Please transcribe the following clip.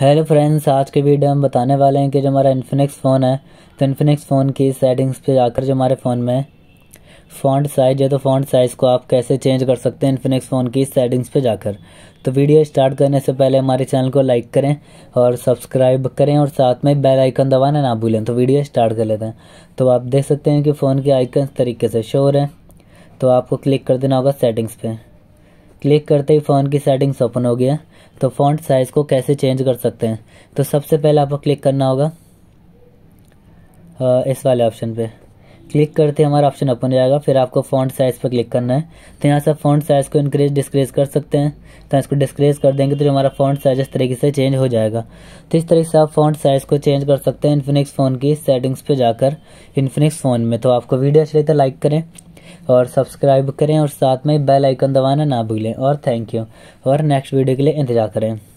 hello friends आज के video हम बताने वाले हैं कि जो हमारा इन्फिनिक्स फ़ोन है तो इन्फिनिक्स फ़ोन की सेटिंग्स पे जाकर जो हमारे फ़ोन में फ़ॉन्ट साइज है तो फ़ॉन्ट साइज़ को आप कैसे चेंज कर सकते हैं इन्फिनिक्स फ़ोन की सेटिंग्स पे जाकर तो वीडियो स्टार्ट करने से पहले हमारे चैनल को लाइक करें और सब्सक्राइब करें और साथ में बेल आइकन दबाना ना भूलें तो वीडियो स्टार्ट कर लेते हैं तो आप देख सकते हैं कि फ़ोन के आइकन तरीके से शोर हैं तो आपको क्लिक कर देना होगा सेटिंग्स पर क्लिक करते ही फ़ोन की सेटिंग्स ओपन हो गया तो फ़ॉन्ट साइज़ को कैसे चेंज कर सकते हैं तो सबसे पहले आपको क्लिक करना होगा इस वाले ऑप्शन पे क्लिक करते हमारा ऑप्शन ओपन हो जाएगा फिर आपको फ़ॉन्ट साइज़ पर क्लिक करना है तो यहाँ से फ़ॉन्ट साइज़ को इंक्रीज डिस्क्रीज कर सकते हैं तो इसको डिस्क्रीज कर देंगे तो हमारा फ़ॉन्ट साइज़ इस तरीके से चेंज हो जाएगा तो इस तरीके से आप फ़ॉन्ट साइज़ को चेंज कर सकते हैं इन्फिनिक्स फ़ोन की सेटिंग्स पे जाकर इन्फिनिक्स फ़ोन में तो आपको वीडियो अच्छी लगी तो लाइक करें और सब्सक्राइब करें और साथ में बेल आइकन दबाना ना भूलें और थैंक यू और नेक्स्ट वीडियो के लिए इंतज़ार करें